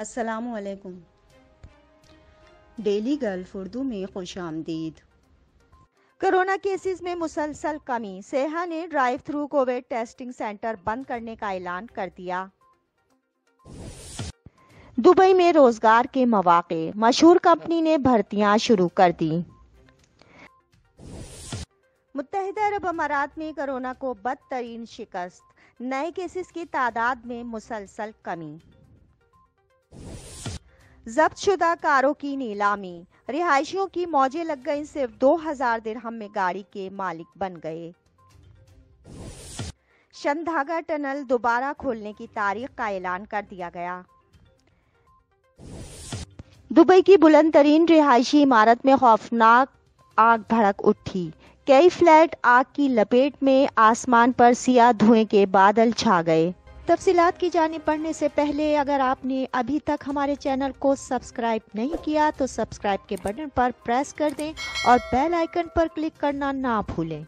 असलकुम daily gulf Urdu में खुश आमदीद कोरोना केसेस में मुसलसल कमी सेहा ने drive through COVID testing centre बंद करने का ऐलान कर दिया दुबई में रोजगार के मौाक़ मशहूर कंपनी ने भर्तियां शुरू कर दी मुत अरब अमारात में कोरोना को बदतरीन शिकस्त नए केसेस की तादाद में मुसलसल कमी जब्त शुदा कारों की नीलामी रिहायशियों की मौजें लग गईं सिर्फ 2000 दिरहम में गाड़ी के मालिक बन गए शंधागा टनल दोबारा खोलने की तारीख का ऐलान कर दिया गया दुबई की बुलंद तरीन रिहायशी इमारत में खौफनाक आग भड़क उठी कई फ्लैट आग की लपेट में आसमान पर सिया धुएं के बादल छा गए तफसीत की जाने पढ़ने से पहले अगर आपने अभी तक हमारे चैनल को सब्सक्राइब नहीं किया तो सब्सक्राइब के बटन पर प्रेस कर दें और बेल आइकन पर क्लिक करना ना भूलें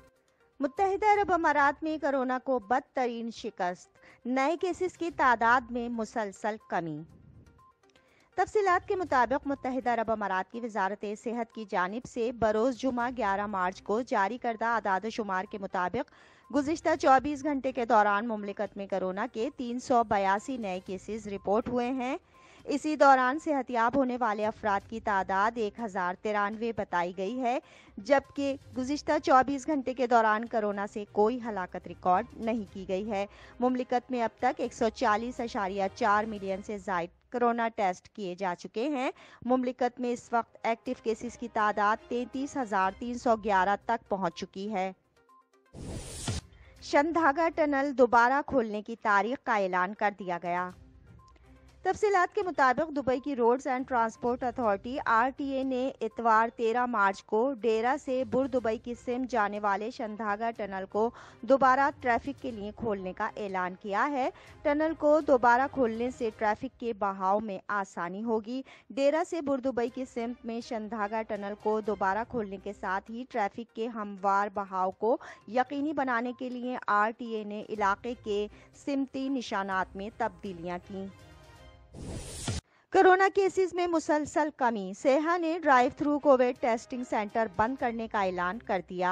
मुतहद अरब अमारात में कोरोना को बदतरीन शिकस्त नए केसेस की तादाद में मुसलसल कमी तफसीत के मुताबिक मुतहद अरब अमारात की वजारत सेहत की जानब से बरोज़ जुमा ग्यारह मार्च को जारी करदा अदाद शुमार के मुताबिक गुजशत चौबीस घंटे के दौरान ममलिकत में कोरोना के तीन सौ बयासी नए केसेज रिपोर्ट हुए हैं इसी दौरान सेहतियाब होने वाले अफराद की तादाद एक हज़ार तिरानवे बताई गई है जबकि गुजशत 24 घंटे के दौरान कोरोना से कोई हलाकत रिकॉर्ड नहीं की गई है ममलिकत में अब तक एक सौ चालीस अशारिया चार मिलियन से जायद कोरोना टेस्ट किए जा चुके हैं ममलिकत में इस वक्त एक्टिव केसेस की तादाद तैंतीस हज़ार तीन सौ ग्यारह तक पहुंच चुकी है शनधागा टनल दोबारा खोलने की तारीख का ऐलान कर दिया गया तफसीत के मुताबिक दुबई की roads and transport authority RTA ने इतवार 13 मार्च को डेरा से बुर दुबई की सिम जाने वाले शंधागा टनल को दोबारा ट्रैफिक के लिए खोलने का ऐलान किया है टनल को दोबारा खोलने से ट्रैफिक के बहाव में आसानी होगी डेरा से बुर दुबई की सिम में शंधागा टनल को दोबारा खोलने के साथ ही ट्रैफिक के हमवार बहाव को यकीनी बनाने के लिए आर ने इलाके के सिमती निशानात में तब्दीलियाँ की कोरोना केसेस में मुसलसल कमी सेहा ने drive through COVID testing centre बंद करने का ऐलान कर दिया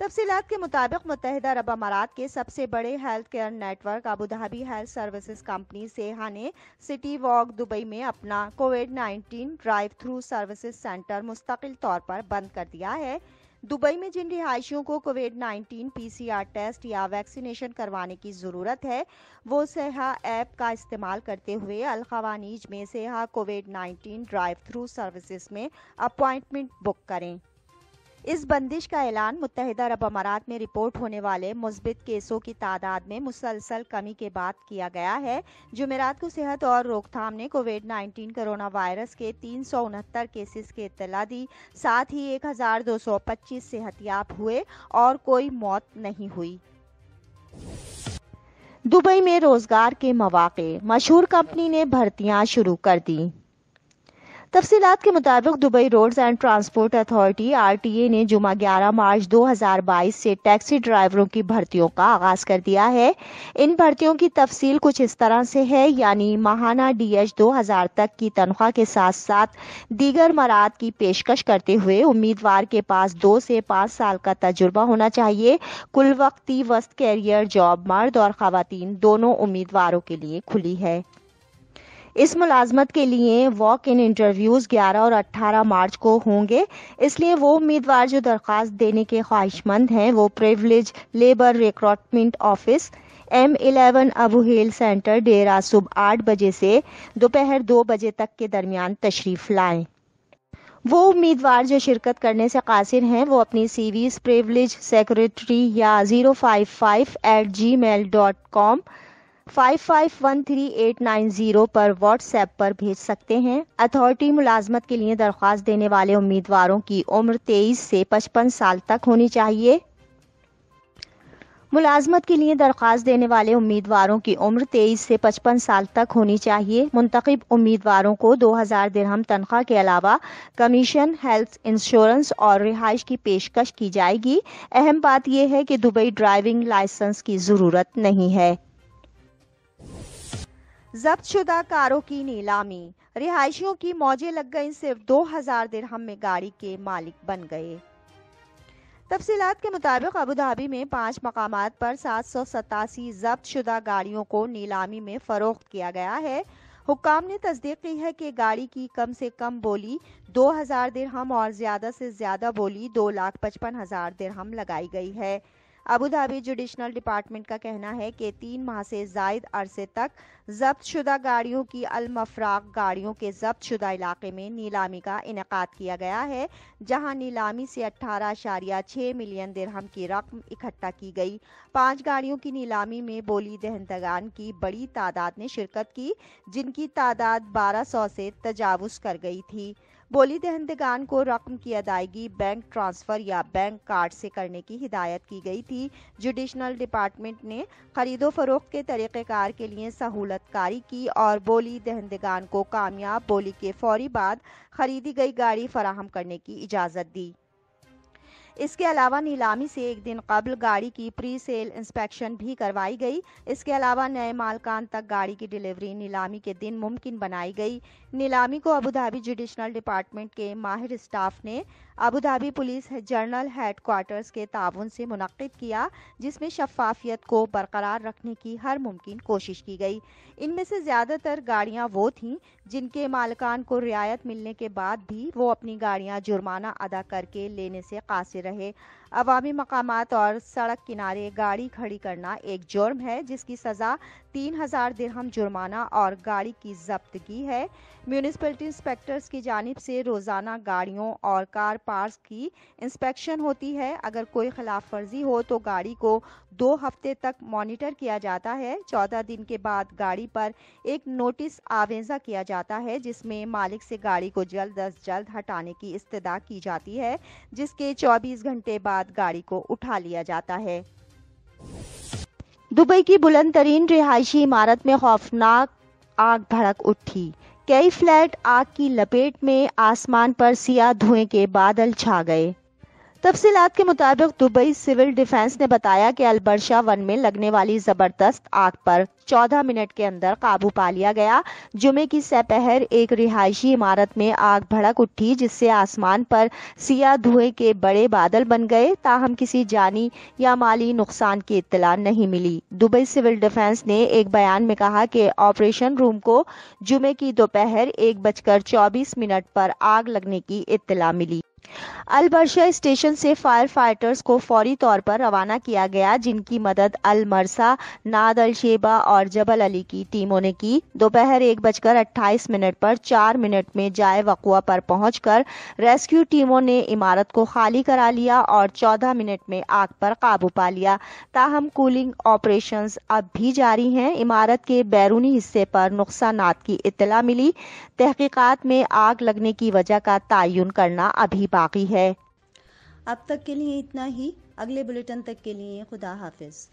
तफसीत के मुताबिक मुतहद अरब अमारात के सबसे बड़े health care network Abu Dhabi health services company SEHA ने सिटी वॉक दुबई में अपना COVID 19 drive through services centre मुस्तकिल तौर पर बंद कर दिया है दुबई में जिन रिहायशियों को कोविड 19 पीसीआर टेस्ट या वैक्सीनेशन करवाने की ज़रूरत है वो सेहा ऐप का इस्तेमाल करते हुए अलखवानीज में SEHA COVID 19 drive through services में अपॉइंटमेंट बुक करें इस बंदिश का ऐलान मुतहद अरब अमारात में रिपोर्ट होने वाले मुस्बित केसों की तादाद में मुसलसल कमी के बाद किया गया है जुमेरात को सेहत और रोकथाम ने कोविड 19 कोरोना वायरस के तीन सौ उनहत्तर केसेस की इतला दी साथ ही एक हजार दो सौ पच्चीस सेहतियाब हुए और कोई मौत नहीं हुई दुबई में रोजगार के मौाक़े मशहूर कंपनी ने भर्तियां शुरू कर दी तफसीत के मुताबिक Dubai roads and transport authority RTA ने जुमा 11 मार्च 2022 से टैक्सी ड्राइवरों की भर्तियों का आगाज कर दिया है इन भर्तियों की तफसील कुछ इस तरह से है यानी माहाना डीएच 2000 तक की तनख्वाह के साथ साथ दीगर मराद की पेशकश करते हुए उम्मीदवार के पास दो से पाँच साल का तजुर्बा होना चाहिए कुल वक्ती वस्त कैरियर जॉब मर्द और खातन दोनों उम्मीदवारों के लिए खुली है इस मुलाजमत के लिए वॉक इन इंटरव्यूज 11 और 18 मार्च को होंगे इसलिए वो उम्मीदवार जो दरख्वास्त देने के ख्वाहिशमंद हैं वो privilege labour recruitment office M eleven Abu centre Deira सुबह आठ बजे से दोपहर दो बजे तक के दरमियान तशरीफ लाएं वो उम्मीदवार जो शिरकत करने से कासिर हैं वो अपनी सीवीज वी प्रिवलेज सेक्रेटरी या zero five five eight Gmail dot com 5513890 पर व्हाट्सएप पर भेज सकते हैं अथॉरिटी मुलाजमत के लिए दरख्वास्त देने वाले उम्मीदवारों की उम्र 23 से 55 साल तक होनी चाहिए मुलाजमत के लिए दरख्वास्त देने वाले उम्मीदवारों की उम्र 23 से 55 साल तक होनी चाहिए मुंतखब उम्मीदवारों को 2000 दिरहम तनख्वाह के अलावा कमीशन हेल्थ इंश्योरेंस और रिहाइश की पेशकश की जाएगी अहम बात यह है कि दुबई ड्राइविंग लाइसेंस की ज़रूरत नहीं है जब्त शुदा कारों की नीलामी रिहायशियों की मौजे लग गई सिर्फ दो हजार दिरहम में गाड़ी के मालिक बन गए तफसीत के मुताबिक अबूधाबी में पांच मकाम पर सात सौ सतासी जब्त शुदा गाड़ियों को नीलामी में फ़रोख्त किया गया है हुकाम ने तस्दीक की है कि गाड़ी की कम से कम बोली दो हजार दिरहम और ज़्यादा से ज़्यादा बोली दो लाख पचपन हज़ार दिरहम लगाई गई है अबूधाबी जुडिशनल डिपार्टमेंट का कहना है कि तीन माह से जायद अरसे तक जब्त शुदा गाड़ियों की अलमफराक गाड़ियों के जब्त शुदा इलाके में नीलामी का इनका किया गया है जहां नीलामी से अट्ठारह अशारिया छः मिलियन दरहम की रकम इकट्ठा की गई पांच गाड़ियों की नीलामी में बोली दहंदगान की बड़ी तादाद ने शिरकत की जिनकी तादाद बारह सौ से तजावज़ कर गई थी बोली दहंदगान को रकम की अदायगी बैंक ट्रांसफ़र या बैंक कार्ड से करने की हिदायत की गई थी जुडिशनल डिपार्टमेंट ने खरीदो फरोख्त के तरीक़ार के लिए सहूलत कारी की और बोली दहंदगान को कामयाब बोली के फौरी बाद खरीदी गई गाड़ी फराहम करने की इजाज़त दी इसके अलावा नीलामी से एक दिन कबल गाड़ी की प्री सेल इंस्पेक्शन भी करवाई गई इसके अलावा नए मालकान तक गाड़ी की डिलीवरी नीलामी के दिन मुमकिन बनाई गई नीलामी को अबूधाबी जुडिशनल डिपार्टमेंट के माहिर स्टाफ ने अबूधाबी पुलिस जनरल हेडकोार्टर्स के ताउन से मुनद किया जिसमें शफाफियत को बरकरार रखने की हर मुमकिन कोशिश की गई इनमें से ज़्यादातर गाड़ियाँ वो थीं जिनके मालकान को रियायत मिलने के बाद भी वो अपनी गाड़ियाँ जुर्माना अदा करके लेने से कासिर रहे अवामी मकाम और सड़क किनारे गाड़ी खड़ी करना एक जुर्म है जिसकी सज़ा तीन हजार दिरहम जुर्माना और गाड़ी की जब्तगी है म्यूनिसपलिटी इंस्पेक्टर्स की जानब से रोज़ाना गाड़ियों और कार पार्क की इंस्पेक्शन होती है अगर कोई खिलाफ वर्जी हो तो गाड़ी को दो हफ्ते तक मॉनिटर किया जाता है चौदह दिन के बाद गाड़ी पर एक नोटिस आवेजा किया जाता है जिसमें मालिक से गाड़ी को जल्द अज जल्द हटाने की इस्तः की जाती है जिसके चौबीस घंटे बाद गाड़ी को उठा लिया जाता है दुबई की बुलंद तरीन रिहायशी इमारत में खौफनाक आग भड़क उठी कई फ्लैट आग की लपेट में आसमान पर सियाह धुएं के बादल छा गए तफसीत के मुताबिक दुबई सिविल डिफेंस ने बताया कि अलबर्शा वन में लगने वाली ज़बरदस्त आग पर 14 मिनट के अंदर काबू पा लिया गया जुमे की सपहर एक रिहायशी इमारत में आग भड़क उठी जिससे आसमान पर सिया धुएं के बड़े बादल बन गए ताहम किसी जानी या माली नुकसान की इतला नहीं मिली दुबई सिविल डिफेंस ने एक बयान में कहा कि ऑपरेशन रूम को जुमे की दोपहर एक बजकर चौबीस मिनट पर आग लगने की इतला मिली अलबरशा स्टेशन से फायर फाइटर्स को फौरी तौर पर रवाना किया गया जिनकी मदद अलमरसा नाद अलशेबा और जबल अली की टीमों ने की दोपहर एक बजकर अट्ठाईस मिनट पर चार मिनट में जाए वकुआ पर पहुंचकर रेस्क्यू टीमों ने इमारत को खाली करा लिया और चौदह मिनट में आग पर काबू पा लिया ताहम कूलिंग ऑपरेशन अब भी जारी हैं इमारत के बैरूनी हिस्से पर नुकसान की इतला मिली तहकीकत में आग लगने की वजह का तयन करना अभी बाकी है अब तक के लिए इतना ही अगले बुलेटिन तक के लिए खुदा हाफिज़